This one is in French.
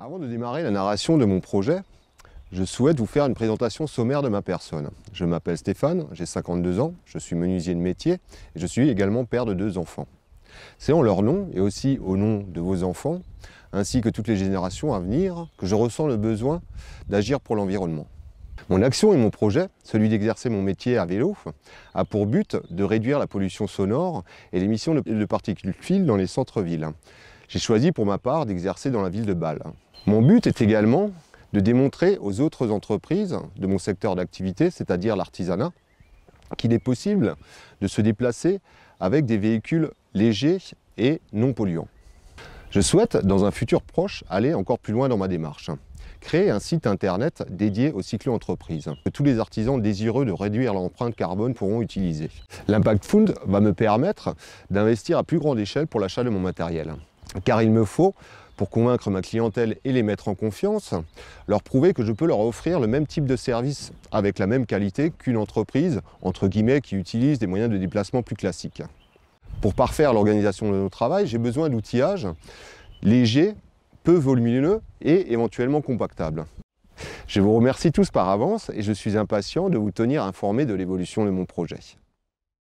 Avant de démarrer la narration de mon projet, je souhaite vous faire une présentation sommaire de ma personne. Je m'appelle Stéphane, j'ai 52 ans, je suis menuisier de métier et je suis également père de deux enfants. C'est en leur nom et aussi au nom de vos enfants, ainsi que toutes les générations à venir, que je ressens le besoin d'agir pour l'environnement. Mon action et mon projet, celui d'exercer mon métier à vélo, a pour but de réduire la pollution sonore et l'émission de particules fines dans les centres-villes. J'ai choisi pour ma part d'exercer dans la ville de Bâle. Mon but est également de démontrer aux autres entreprises de mon secteur d'activité, c'est-à-dire l'artisanat, qu'il est possible de se déplacer avec des véhicules légers et non polluants. Je souhaite, dans un futur proche, aller encore plus loin dans ma démarche. Créer un site internet dédié aux cyclo-entreprises que tous les artisans désireux de réduire l'empreinte carbone pourront utiliser. L'Impact Fund va me permettre d'investir à plus grande échelle pour l'achat de mon matériel, car il me faut pour convaincre ma clientèle et les mettre en confiance, leur prouver que je peux leur offrir le même type de service avec la même qualité qu'une entreprise, entre guillemets, qui utilise des moyens de déplacement plus classiques. Pour parfaire l'organisation de nos travail, j'ai besoin d'outillages légers, peu volumineux et éventuellement compactables. Je vous remercie tous par avance et je suis impatient de vous tenir informé de l'évolution de mon projet.